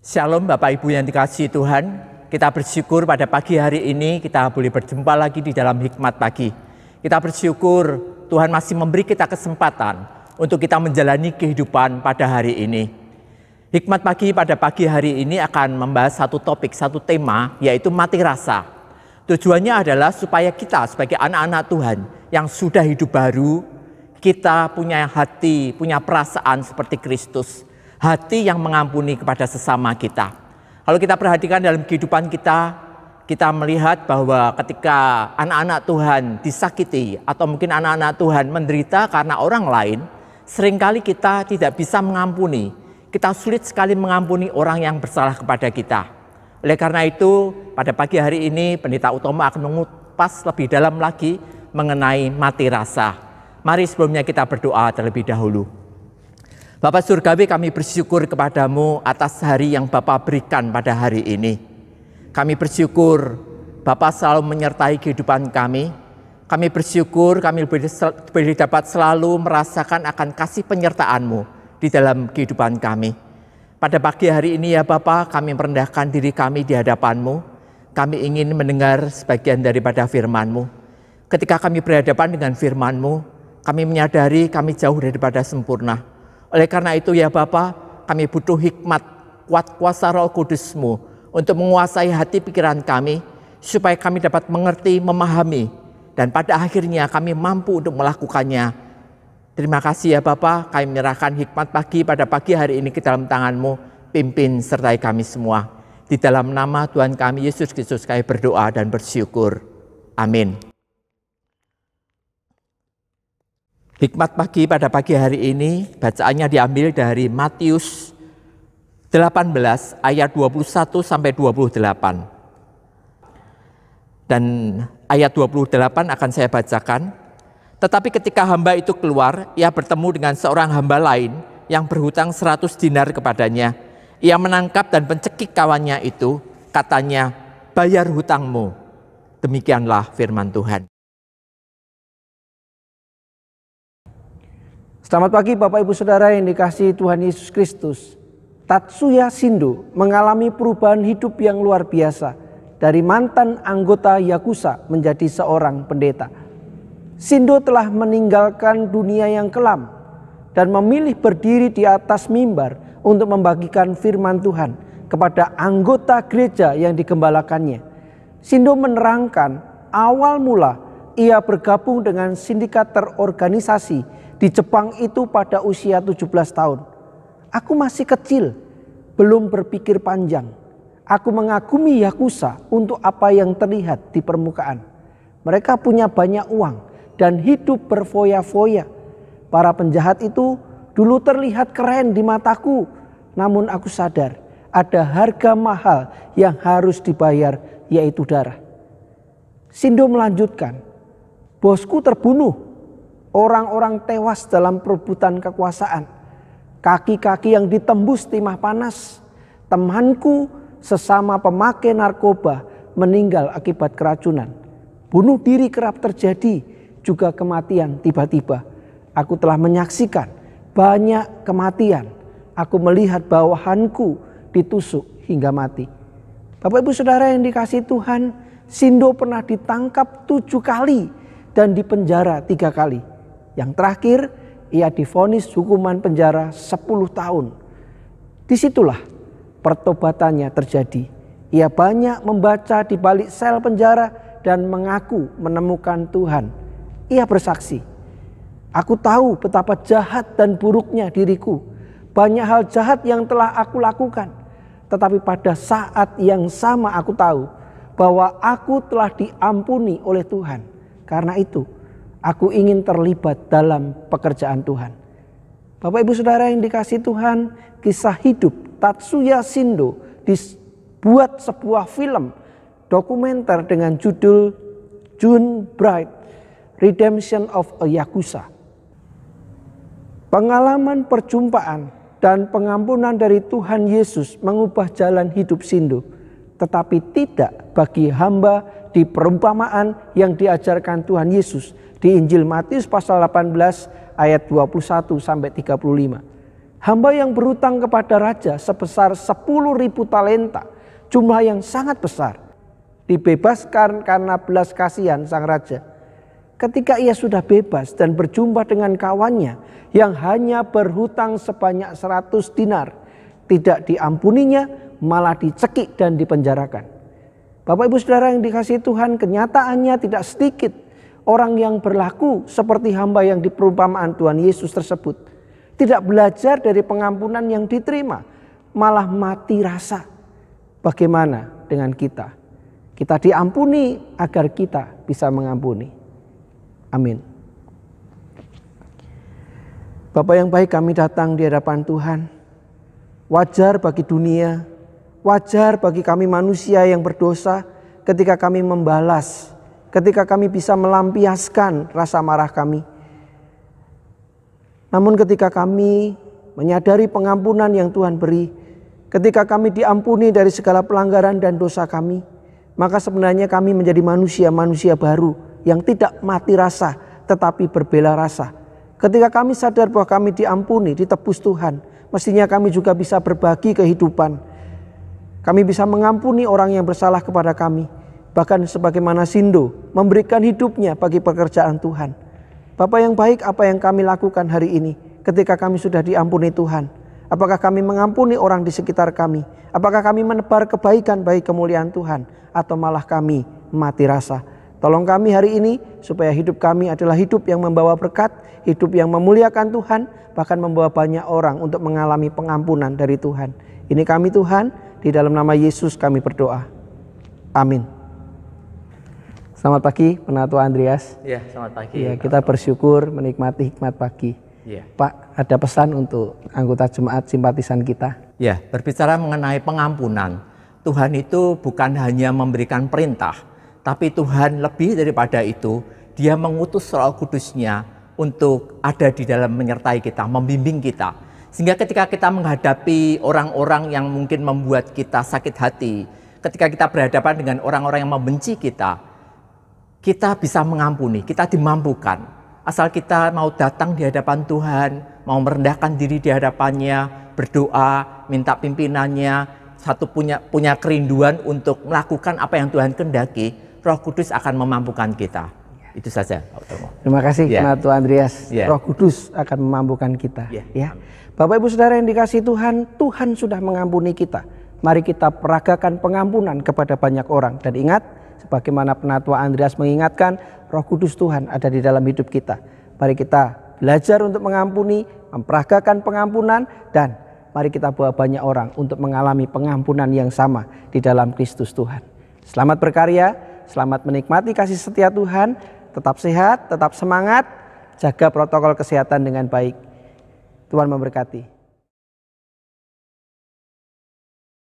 Shalom Bapak Ibu yang dikasih Tuhan, kita bersyukur pada pagi hari ini kita boleh berjumpa lagi di dalam hikmat pagi. Kita bersyukur Tuhan masih memberi kita kesempatan untuk kita menjalani kehidupan pada hari ini. Hikmat pagi pada pagi hari ini akan membahas satu topik, satu tema yaitu mati rasa. Tujuannya adalah supaya kita sebagai anak-anak Tuhan yang sudah hidup baru, kita punya hati, punya perasaan seperti Kristus hati yang mengampuni kepada sesama kita. Kalau kita perhatikan dalam kehidupan kita, kita melihat bahwa ketika anak-anak Tuhan disakiti atau mungkin anak-anak Tuhan menderita karena orang lain, seringkali kita tidak bisa mengampuni. Kita sulit sekali mengampuni orang yang bersalah kepada kita. Oleh karena itu, pada pagi hari ini Pendeta Utomo akan mengupas lebih dalam lagi mengenai mati rasa. Mari sebelumnya kita berdoa terlebih dahulu. Bapak Surgawi kami bersyukur kepadamu atas hari yang Bapak berikan pada hari ini. Kami bersyukur Bapak selalu menyertai kehidupan kami. Kami bersyukur kami boleh dapat selalu merasakan akan kasih penyertaanmu di dalam kehidupan kami. Pada pagi hari ini ya Bapak, kami merendahkan diri kami di hadapanmu. Kami ingin mendengar sebagian daripada Firmanmu. Ketika kami berhadapan dengan Firmanmu, kami menyadari kami jauh daripada sempurna oleh karena itu ya Bapa, kami butuh hikmat, kuat kuasa roh kudusmu untuk menguasai hati pikiran kami, supaya kami dapat mengerti, memahami, dan pada akhirnya kami mampu untuk melakukannya. Terima kasih ya Bapak, kami menyerahkan hikmat pagi pada pagi hari ini ke dalam tanganmu, pimpin sertai kami semua. Di dalam nama Tuhan kami, Yesus Kristus kami berdoa dan bersyukur. Amin. Hikmat pagi pada pagi hari ini bacaannya diambil dari Matius 18 ayat 21 sampai 28. Dan ayat 28 akan saya bacakan. Tetapi ketika hamba itu keluar, ia bertemu dengan seorang hamba lain yang berhutang 100 dinar kepadanya. Ia menangkap dan mencekik kawannya itu, katanya, "Bayar hutangmu." Demikianlah firman Tuhan. Selamat pagi Bapak Ibu Saudara yang dikasih Tuhan Yesus Kristus. Tatsuya Shindo mengalami perubahan hidup yang luar biasa dari mantan anggota Yakuza menjadi seorang pendeta. Shindo telah meninggalkan dunia yang kelam dan memilih berdiri di atas mimbar untuk membagikan firman Tuhan kepada anggota gereja yang digembalakannya. Sindo menerangkan awal mula ia bergabung dengan sindikat terorganisasi di Jepang itu pada usia 17 tahun. Aku masih kecil, belum berpikir panjang. Aku mengagumi Yakuza untuk apa yang terlihat di permukaan. Mereka punya banyak uang dan hidup berfoya-foya. Para penjahat itu dulu terlihat keren di mataku, namun aku sadar ada harga mahal yang harus dibayar, yaitu darah. Sindo melanjutkan, "Bosku terbunuh Orang-orang tewas dalam perebutan kekuasaan. Kaki-kaki yang ditembus timah panas. Temanku sesama pemakai narkoba meninggal akibat keracunan. Bunuh diri kerap terjadi, juga kematian tiba-tiba. Aku telah menyaksikan banyak kematian. Aku melihat bawahanku ditusuk hingga mati. Bapak ibu saudara yang dikasih Tuhan, Sindo pernah ditangkap tujuh kali dan dipenjara tiga kali. Yang terakhir, ia difonis hukuman penjara 10 tahun. Disitulah pertobatannya terjadi. Ia banyak membaca di balik sel penjara dan mengaku menemukan Tuhan. Ia bersaksi, Aku tahu betapa jahat dan buruknya diriku. Banyak hal jahat yang telah aku lakukan. Tetapi pada saat yang sama aku tahu bahwa aku telah diampuni oleh Tuhan. Karena itu, Aku ingin terlibat dalam pekerjaan Tuhan. Bapak ibu saudara yang dikasih Tuhan, kisah hidup Tatsuya Shindo dibuat sebuah film dokumenter dengan judul June Bright, Redemption of a Yakuza. Pengalaman perjumpaan dan pengampunan dari Tuhan Yesus mengubah jalan hidup Shindo, tetapi tidak bagi hamba di perumpamaan yang diajarkan Tuhan Yesus, di Injil Matius pasal 18 ayat 21 sampai 35. Hamba yang berutang kepada raja sebesar 10 ribu talenta, jumlah yang sangat besar. Dibebaskan karena belas kasihan sang raja. Ketika ia sudah bebas dan berjumpa dengan kawannya yang hanya berhutang sebanyak 100 dinar, tidak diampuninya malah dicekik dan dipenjarakan. Bapak Ibu Saudara yang dikasih Tuhan, kenyataannya tidak sedikit orang yang berlaku seperti hamba yang diperumpamaan Tuhan Yesus tersebut tidak belajar dari pengampunan yang diterima, malah mati rasa. Bagaimana dengan kita? Kita diampuni agar kita bisa mengampuni. Amin. Bapak yang baik, kami datang di hadapan Tuhan. Wajar bagi dunia, wajar bagi kami manusia yang berdosa ketika kami membalas ketika kami bisa melampiaskan rasa marah kami. Namun ketika kami menyadari pengampunan yang Tuhan beri, ketika kami diampuni dari segala pelanggaran dan dosa kami, maka sebenarnya kami menjadi manusia-manusia baru yang tidak mati rasa tetapi berbela rasa. Ketika kami sadar bahwa kami diampuni, ditebus Tuhan, mestinya kami juga bisa berbagi kehidupan. Kami bisa mengampuni orang yang bersalah kepada kami bahkan sebagaimana sindu memberikan hidupnya bagi pekerjaan Tuhan. Bapak yang baik, apa yang kami lakukan hari ini ketika kami sudah diampuni Tuhan? Apakah kami mengampuni orang di sekitar kami? Apakah kami menebar kebaikan baik kemuliaan Tuhan atau malah kami mati rasa? Tolong kami hari ini supaya hidup kami adalah hidup yang membawa berkat, hidup yang memuliakan Tuhan, bahkan membawa banyak orang untuk mengalami pengampunan dari Tuhan. Ini kami Tuhan, di dalam nama Yesus kami berdoa. Amin. Selamat pagi, Penatua Andreas. Iya, selamat pagi. Ya, kita bersyukur menikmati hikmat pagi. Ya. Pak, ada pesan untuk anggota jemaat simpatisan kita? Ya, berbicara mengenai pengampunan. Tuhan itu bukan hanya memberikan perintah, tapi Tuhan lebih daripada itu, Dia mengutus Roh Kudusnya untuk ada di dalam menyertai kita, membimbing kita. Sehingga ketika kita menghadapi orang-orang yang mungkin membuat kita sakit hati, ketika kita berhadapan dengan orang-orang yang membenci kita, kita bisa mengampuni, kita dimampukan. Asal kita mau datang di hadapan Tuhan, mau merendahkan diri di hadapannya, berdoa, minta pimpinannya, satu punya punya kerinduan untuk melakukan apa yang Tuhan kendaki, Roh Kudus akan memampukan kita. Ya. Itu saja. Terima kasih ya. Nato Andreas. Ya. Roh Kudus akan memampukan kita. Ya. ya. Bapak Ibu Saudara yang dikasih Tuhan, Tuhan sudah mengampuni kita. Mari kita peragakan pengampunan kepada banyak orang dan ingat sebagaimana penatua Andreas mengingatkan, Roh Kudus Tuhan ada di dalam hidup kita. Mari kita belajar untuk mengampuni, memperagakan pengampunan dan mari kita bawa banyak orang untuk mengalami pengampunan yang sama di dalam Kristus Tuhan. Selamat berkarya, selamat menikmati kasih setia Tuhan, tetap sehat, tetap semangat, jaga protokol kesehatan dengan baik. Tuhan memberkati.